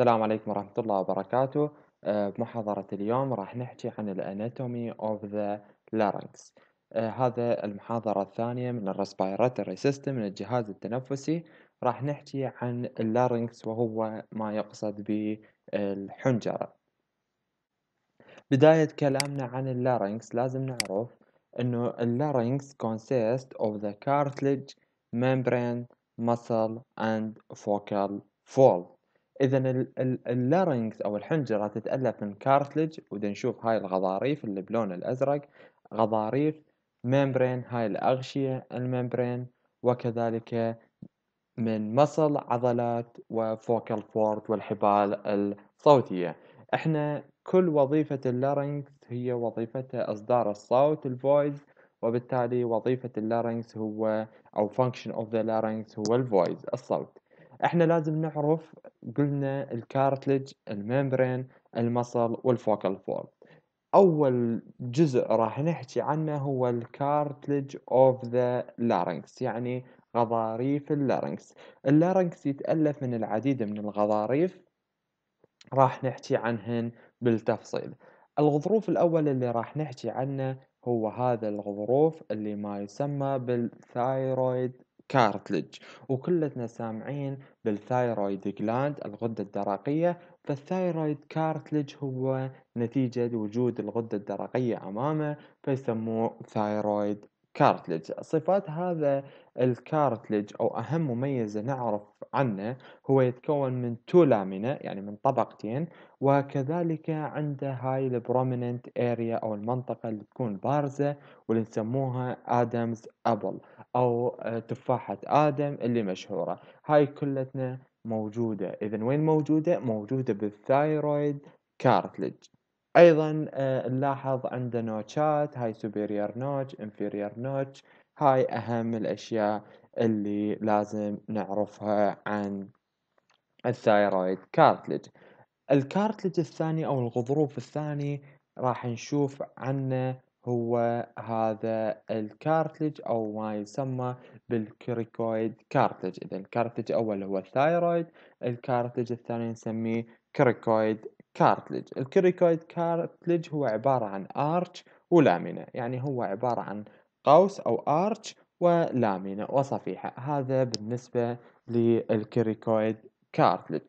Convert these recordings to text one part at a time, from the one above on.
السلام عليكم ورحمة الله وبركاته آه، بمحاضرة اليوم راح نحكي عن الاناتومي of the larynx آه، هذا المحاضرة الثانية من الرسبيراتري سيستم من الجهاز التنفسي راح نحكي عن اللارنكس وهو ما يقصد بالحنجرة بداية كلامنا عن اللارنكس لازم نعرف انه اللارنكس consists of the cartilage membrane muscle and focal fold اذا اللارنجز او الحنجره تتالف من كارتلج واذا نشوف هاي الغضاريف اللي بلون الازرق غضاريف ميمبرين هاي الاغشيه الميمبرين وكذلك من مصل عضلات وفوكال فورد والحبال الصوتيه احنا كل وظيفه اللارنجز هي وظيفتها اصدار الصوت الفويس وبالتالي وظيفه اللارنجز هو او فانكشن اوف ذا larynx هو الفويس الصوت احنا لازم نعرف قلنا الكارتلج الممبرين المصل والفوكال فول اول جزء راح نحكي عنه هو الكارتلج اوف ذا لارنكس يعني غضاريف اللارنكس اللارنكس يتالف من العديد من الغضاريف راح نحكي عنهن بالتفصيل الغضروف الاول اللي راح نحكي عنه هو هذا الغضروف اللي ما يسمى بالثايرويد كارتلج وكلتنا سامعين بالثايرويد جلاند الغدة الدرقية فالثايرويد كارتلج هو نتيجة وجود الغدة الدرقية أمامه فيسموه ثايرويد كارتلج صفات هذا الكارتلج أو أهم مميزة نعرف عنه هو يتكون من تو لامينه يعني من طبقتين وكذلك عنده هاي البروميننت اريا أو المنطقة اللي تكون بارزة واللي نسموها آدمز أبل أو آه، تفاحة آدم اللي مشهورة هاي كلتنا موجودة إذا وين موجودة؟ موجودة بالثايرويد كارتلج ايضا آه، نلاحظ عند نوتشات هاي سوبيريور نوتش انفيريور نوتش هاي اهم الاشياء اللي لازم نعرفها عن الثايرويد كارتلج الكارتلج الثاني او الغضروف الثاني راح نشوف عنه هو هذا الكارتلج او ما يسمى بالكريكويد كارتلج اذا الكارتلج الاول هو الثايرويد الكارتلج الثاني نسميه كريكويد كارتليج الكريكويد كارتلج هو عبارة عن ارش ولامينة يعني هو عبارة عن قوس أو ارش ولامينة وصفيحة هذا بالنسبة للكريكويد كارتلج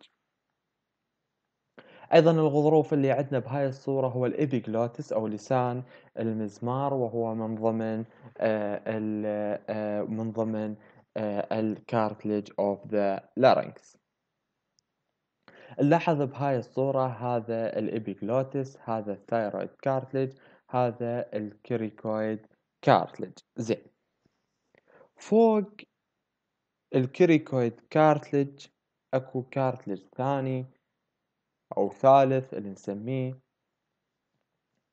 ايضا الغضروف اللي عندنا بهاي الصوره هو الابيجلوتس او لسان المزمار وهو من ضمن آه، آه، من ضمن الكارتليج اوف ذا لارنكس نلاحظ بهاي الصورة هذا الإبيجلوتس هذا الثايرويد كارتلج هذا الكريكويد كارتلج زين فوق الكريكويد كارتلج اكو كارتلج ثاني او ثالث اللي نسميه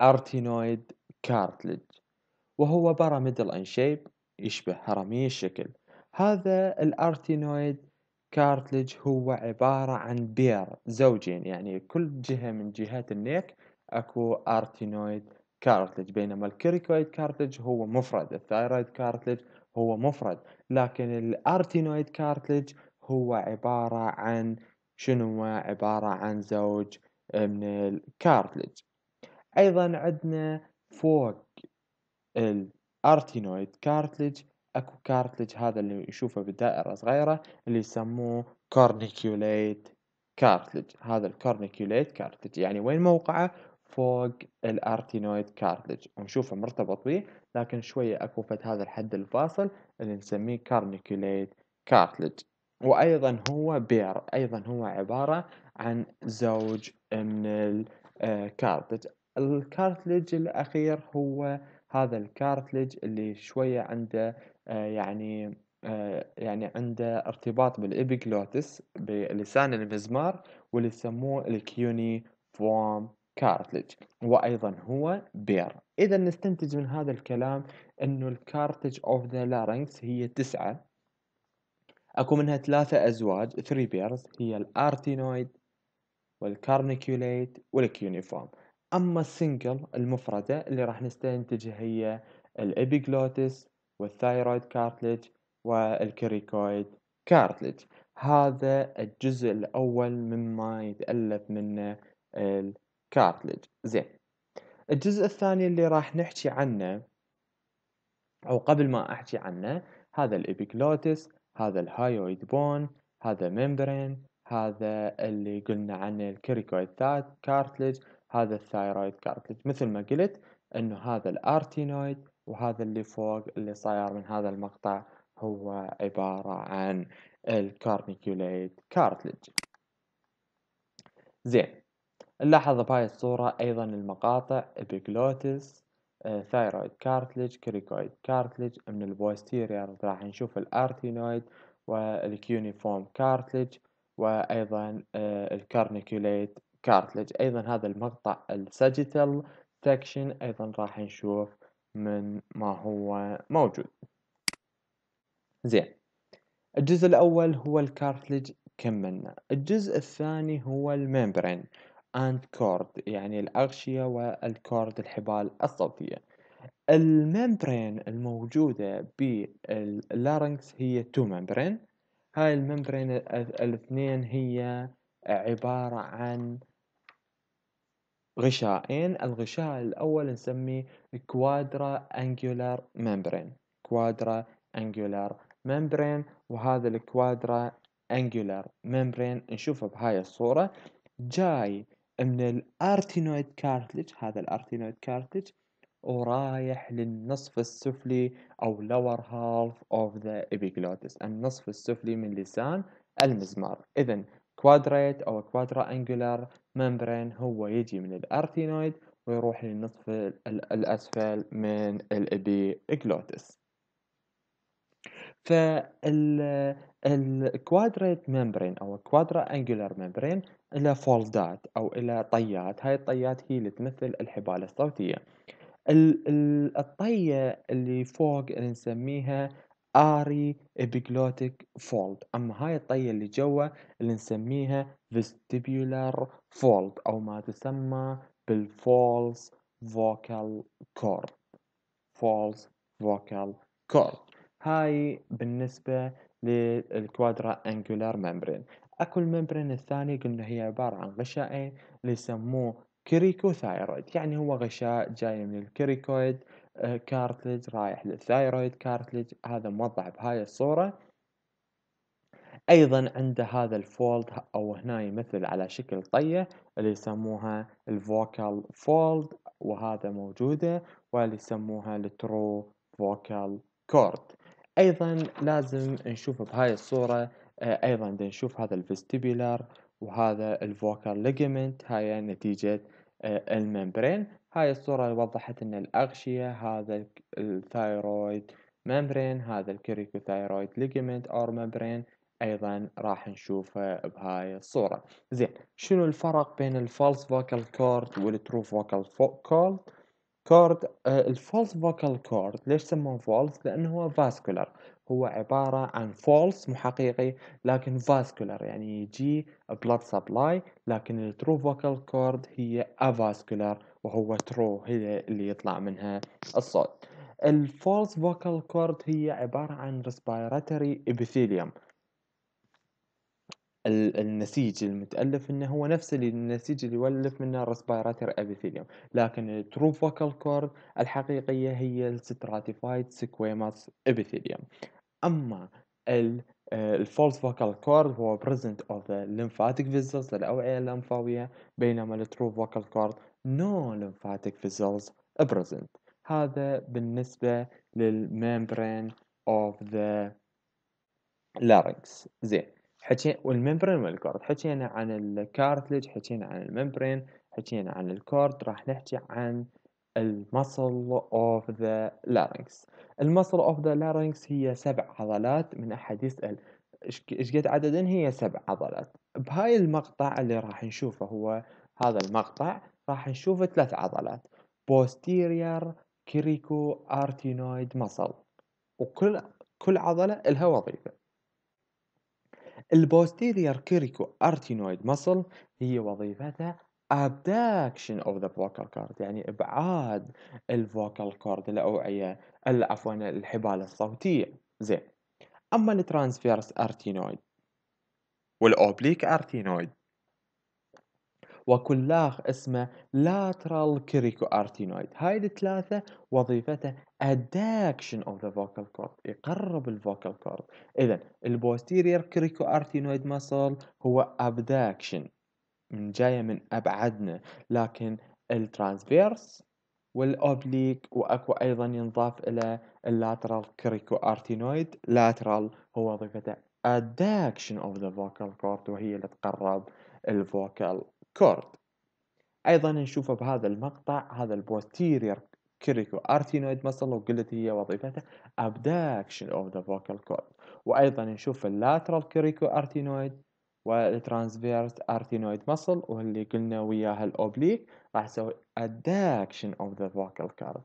ارتينويد كارتلج وهو ميدل ان شيب يشبه هرمي الشكل هذا الارتينويد كارتلج هو عبارة عن بير زوجين يعني كل جهة من جهات النيك اكو ارتينويد كارتلج بينما الكريكويد كارتلج هو مفرد الثايرويد كارتلج هو مفرد لكن الارتينويد كارتلج هو عبارة عن شنو عبارة عن زوج من الكارتلج ايضا عندنا فوق الارتينويد كارتلج اكو كارتلج هذا اللي نشوفه بدائرة صغيرة اللي يسموه كورنيكيوليت كارتلج هذا الكورنيكيوليت كارتلج يعني وين موقعه فوق الارتينويد كارتلج ونشوفه مرتبط به لكن شوية اكو فد هذا الحد الفاصل اللي نسميه كارنيكيوليت كارتلج وايضا هو بير ايضا هو عبارة عن زوج من الكارتلج آه، الكارتلج الاخير هو هذا الكارتلج اللي شوية عنده آه، يعني آه، يعني عنده ارتباط بالإبيجلوتس بلسان المزمار واللي يسموه الكيوني فوام كارتلج وأيضا هو بير إذا نستنتج من هذا الكلام أنه الكارتج أوف ذا لارنكس هي تسعة أكو منها ثلاثة أزواج 3 بيرز هي الأرتينويد والكارنيكوليت والكيونيفورم أما السنجل المفردة اللي راح نستنتجها هي الإبيجلوتس والثايرويد كارتلج والكريكويد كارتلج هذا الجزء الأول مما يتألف منه الكارتلج زين الجزء الثاني اللي راح نحكي عنه أو قبل ما أحكي عنه هذا الإبيكلوتس هذا الهايويد بون هذا ممبرين هذا اللي قلنا عنه الكريكويد كارتلج هذا الثايرويد كارتلج مثل ما قلت انه هذا الارتينويد وهذا اللي فوق اللي صاير من هذا المقطع هو عبارة عن الكارنيكوليت كارتلج زين نلاحظ بهاي الصورة أيضا المقاطع ابيجلوتس ثايرويد كارتلج كريكويد كارتلج من البوستيرير راح نشوف الارتينويد والكيونيفورم كارتلج وأيضا الكارنيكوليت كارتلج أيضا هذا المقطع الساجيتال سكشن أيضا راح نشوف من ما هو موجود زين الجزء الأول هو الكارتليج كملنا الجزء الثاني هو الميمبرين اند كورد يعني الأغشية والكورد الحبال الصوتية الممبرين الموجودة باللارنكس هي تو ممبرين هاي الممبرين الاثنين هي عبارة عن غشائين الغشاء الأول نسميه كوادرا أنجولار ممبرين كوادرا أنجولار ممبرين وهذا الكوادرا أنجولار ممبرين نشوفه بهاي الصورة جاي من الارتينويد كارتلج هذا الارتينويد كارتلج ورايح للنصف السفلي او lower half of the epiglottis النصف السفلي من لسان المزمار اذا كوادريت أو كوادرا أنجولار ممبرين هو يجي من الأرتينويد ويروح للنصف الأسفل من فال الكوادريت ممبرين أو كوادرا أنجولار ممبرين إلى فولدات أو إلى طيات هاي الطيات هي اللي تمثل الحبال الصوتية الطية اللي فوق اللي نسميها اري ابيجلوتيك فولد اما هاي الطيه اللي جوا اللي نسميها vestibular فولد او ما تسمى بالفولس فوكال كورد فولس فوكال كورد هاي بالنسبة للكوادرا انجولار ممبرين اكو الممبرين الثاني قلنا هي عبارة عن غشائين اللي يسموه كريكوثايرويد يعني هو غشاء جاي من الكريكويد آه، كارتلج رايح للثايرويد كارتلج هذا موضع بهاي الصورة ايضا عنده هذا الفولد او هنا يمثل على شكل طية اللي يسموها الفوكال فولد وهذا موجودة واللي يسموها الترو فوكال كورد ايضا لازم نشوف بهاي الصورة آه، ايضا نشوف هذا الفستيبولار وهذا الفوكال ليجمنت هاي نتيجة آه، الممبرين هاي الصورة اللي وضحت أن الأغشية هذا الثايرويد ممبرين هذا الكوريكوثايرويد ليجمنت أو ممبرين أيضا راح نشوفه بهاي الصورة زين شنو الفرق بين الفالس فوكال كورد والترو فوكال كورد كورد الفالس فوكال كورد ليش سموه فالس لانه هو فاسكولار هو عبارة عن فالس مو حقيقي لكن فاسكولار يعني يجي بلاد سبلاي لكن الترو فوكال كورد هي افاسكولار وهو ترو هي اللي يطلع منها الصوت الفولس فوكال كورد هي عبارة عن respiratory ابيثيليوم النسيج المتألف انه هو نفس النسيج اللي يولف منه الريسبيراتوري ابيثيليوم لكن الترو فوكال كورد الحقيقية هي الستراتيفايد سكويماس ابيثيليوم اما الفولس فوكال كورد هو بريزنت اوف ذا ليمفاتيك فيزلز الاوعيه اللمفاوية بينما الترو فوكال كورد no lymphatic vessels present هذا بالنسبة للممبرين of the larynx زين حكينا والممبرين والكورد حكينا عن الكارتلج حكينا عن الممبرين حكينا عن الكورد راح نحكي عن المصل اوف ذا larynx المصل اوف ذا larynx هي سبع عضلات من احد يسأل ايش قد عددن هي سبع عضلات بهاي المقطع اللي راح نشوفه هو هذا المقطع راح نشوف ثلاث عضلات posterior كريكو ارتينويد muscle وكل كل عضلة لها وظيفة البوستيريور كريكو ارتينويد muscle هي وظيفتها abduction of the vocal cord يعني ابعاد الفوكال كورد الاوعيه عفوا الحبال الصوتيه زين اما الترانسفيرس ارتينويد والاوبليك ارتينويد وكلاغ اسمه لاترال lateral ارتينويد هاي الثلاثة وظيفته adduction of the vocal cord يقرب الفوكال كورد إذا البوستيرير ارتينويد muscle هو abduction من جاية من أبعدنا لكن الترانسفيرس والاوبليك واكو ايضا ينضاف الى اللاترال كريكو ارتينويد لاترال هو وظيفته adduction of the vocal cord وهي اللي تقرب الفوكال كورد ايضا نشوفه بهذا المقطع هذا البوستيرير كيريكو ارتينويد مسل وقلت هي وظيفته ابداكشن اوف ذا فوكال كورد وايضا نشوف اللاترال كيريكو ارتينويد والترانسفيرس ارتينويد مسل واللي قلنا وياها الاوبليك راح اسوي ادكشن اوف ذا فوكال كورد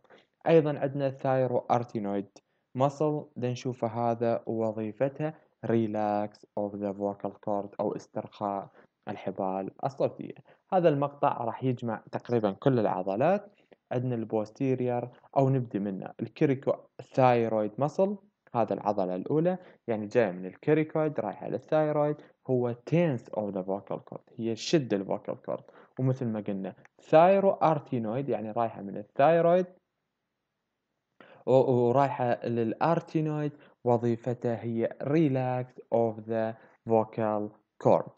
ايضا عندنا الثايرو ارتينويد مسل نشوف هذا وظيفته ريلاكس اوف ذا فوكال كورد او استرخاء الحبال الصوتية هذا المقطع راح يجمع تقريبا كل العضلات عندنا البوستيرير أو نبدي منه الكريكو الثايرويد مصل هذا العضلة الأولى يعني جاية من الكريكويد رايحة للثايرويد هو تينس of ذا فوكال كورد هي شد الفوكال كورد ومثل ما قلنا ثايرو ارتينويد يعني رايحة من الثايرويد ورايحة للارتينويد وظيفتها هي ريلاكس اوف ذا فوكال كورد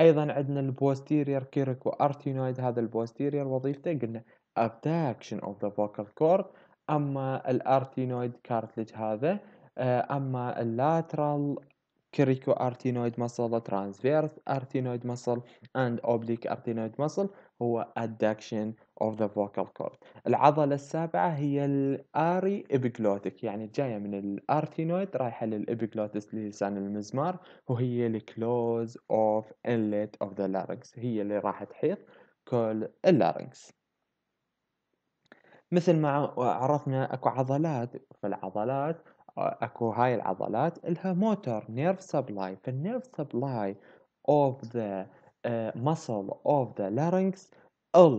ايضا عندنا البوستيرير كيركو ارتينويد هذا البوستيرير وظيفته قلنا ابداكشن اوف ذا فوكال كورد اما الارتينويد كارتليج هذا آه، اما اللاترال كريكو muscle transverse ارتينويد muscle and اوبليك ارتينويد muscle هو adduction of ذا vocal cord العضلة السابعة هي الاري epiglottic يعني جاية من الارتينويد رايحة للإبيجلوتس لسان المزمار وهي الكلوز of inlet of the larynx هي اللي راح تحيط كل اللارنكس مثل ما عرفنا اكو عضلات فالعضلات اكو هاي العضلات الها موتور نيرف سبلاي فالنيرف سبلاي of the uh, muscle of the larynx L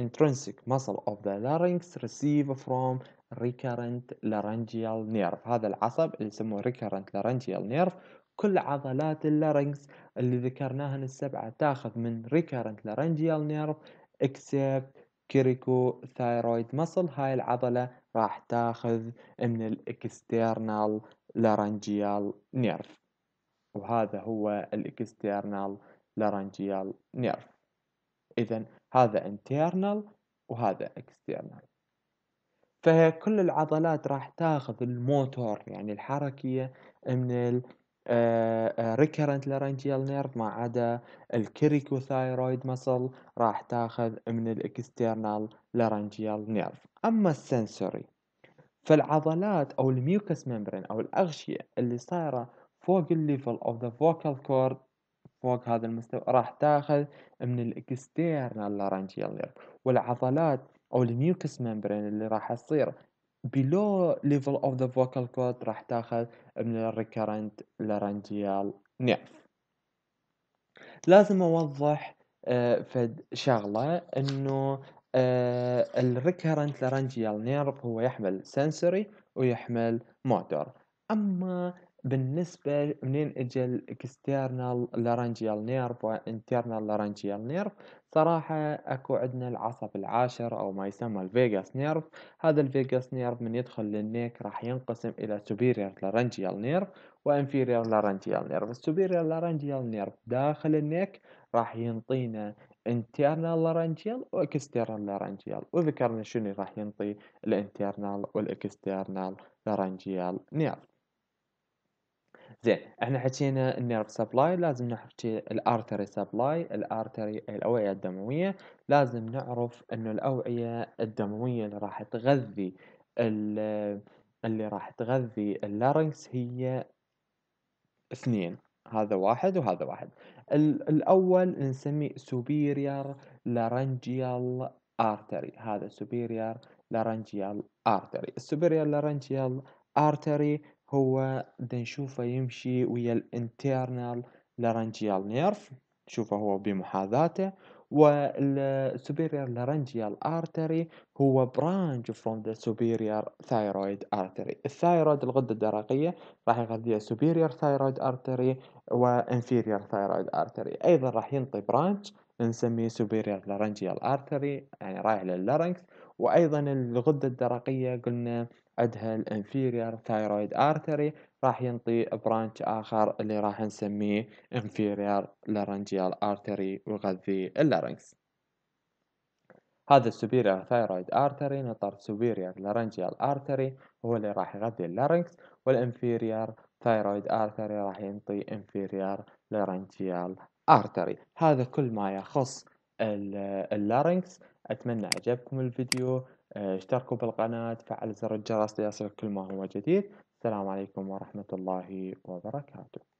intrinsic muscle of the larynx receive from recurrent laryngeal nerve هذا العصب اللي يسموه recurrent laryngeal nerve كل عضلات اللارنكس اللي ذكرناها السبعة تاخذ من recurrent laryngeal nerve except كيريكو ثايرويد muscle هاي العضلة راح تاخذ من الاكسترنال لارنجيال نيرف وهذا هو الاكسترنال لارنجيال نيرف اذا هذا انترنال وهذا اكسترنال فهي كل العضلات راح تاخذ الموتور يعني الحركية من ريكيرنت لارنجيال نيرف ما عدا الكريكوثايرويد مسل راح تاخذ من الاكسترنال لارنجيال نيرف اما السنسوري فالعضلات او الميوكس ممبرين او الاغشيه اللي صايره فوق الليفل اوف ذا فوكال كورد فوق هذا المستوى راح تاخذ من الاكسترنال لارنجيال نيرف والعضلات او الميوكس ممبرين اللي راح تصير below level of the vocal cord راح تاخذ من recurrent laryngeal nerve لازم اوضح فد شغله انه recurrent laryngeal nerve هو يحمل sensory ويحمل motor اما بالنسبة منين اجى الاكسترنال لارنجيال نيرف وانترنال لارنجيال نيرف صراحة اكو عندنا العصب العاشر او ما يسمى الفيغاس نيرف هذا الفيغاس نيرف من يدخل للنيك راح ينقسم الى سوبيريال لارنجيال نيرف وانفيريال لارنجيال نيرف السوبيريال لارنجيال نيرف داخل النيك راح ينطينا انترنال لارنجيال واكسترنال لارنجيال وذكرنا شنو راح ينطي الانترنال والاكسترنال لارنجيال نيرف زين احنا حكينا النيرف سبلاي لازم نحكي الارتري سبلاي الارتري الاوعيه الدمويه لازم نعرف انه الاوعيه الدمويه اللي راح تغذي اللي راح تغذي اللارنكس هي اثنين هذا واحد وهذا واحد الاول نسميه سوبيريور لارنجيال ارتري هذا سوبيريور لارنجيال ارتري السوبيريور لارنجيال ارتري آه هو دا نشوفه يمشي ويا الانترنال لارنجيال نيرف نشوفه هو بمحاذاته والسوبيريور لارنجيال ارتري هو برانج فروم ذا سوبيريور ثايرويد ارتري الثايرويد الغده الدرقيه راح يغذيها سوبيريور ثايرويد ارتري وانفيريور ثايرويد ارتري ايضا راح ينطي برانش نسميه سوبيريور لارنجيال ارتري يعني رايح لللارنكس وايضا الغده الدرقيه قلنا عندها الانفيرير ثايرويد ارتري راح ينطي برانش اخر اللي راح نسميه انفيرير لارنجيال ارتري ويغذي اللارنكس هذا السوبيرير ثايرويد ارتري نطر سوبيرير لارنجيال ارتري هو اللي راح يغذي اللارنكس والانفيرير ثايرويد ارتري راح ينطي انفيرير لارنجيال ارتري هذا كل ما يخص اللارنكس اتمنى عجبكم الفيديو آه، اشتركوا بالقناة فعل زر الجرس ليصلك كل ما هو جديد السلام عليكم ورحمة الله وبركاته